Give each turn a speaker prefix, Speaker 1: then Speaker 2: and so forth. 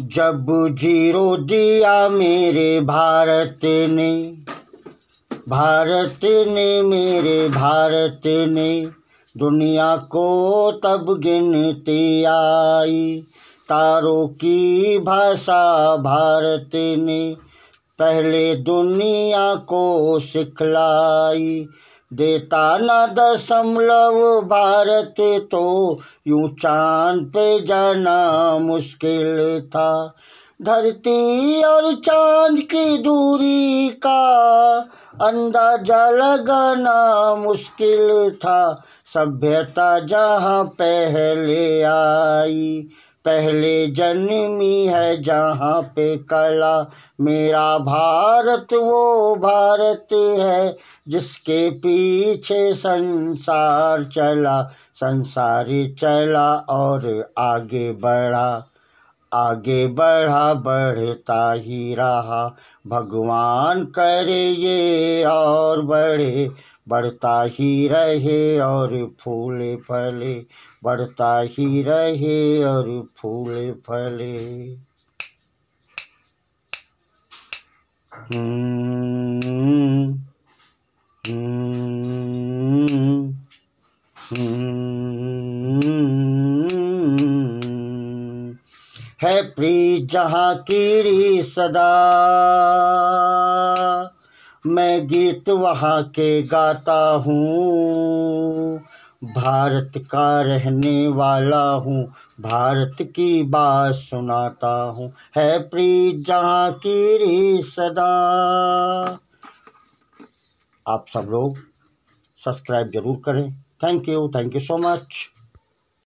Speaker 1: जब जीरो दिया मेरे भारत ने भारत ने मेरे भारत ने दुनिया को तब गिनती आई तारों की भाषा भारत ने पहले दुनिया को सिखलाई देता न दशमलव भारत तो यूं चांद पे जाना मुश्किल था धरती और चांद की दूरी का अंदाजा लगाना मुश्किल था सभ्यता जहाँ पहले आई पहले जन्मी है जहाँ पे कला मेरा भारत वो भारत है जिसके पीछे संसार चला संसारी चला और आगे बढ़ा आगे बढ़ा बढ़ता ही रहा भगवान करे ये और बढ़े बढ़ता ही रहे और फूल फले बढ़ता ही रहे और फूल फले
Speaker 2: हम्म, हम्म, हम्म,
Speaker 1: है प्री जहाँ की सदा मैं गीत वहाँ के गाता हूँ भारत का रहने वाला हूँ भारत की बात सुनाता हूँ है प्री जहाँ की री सदा आप सब लोग सब्सक्राइब जरूर करें thank you thank you so much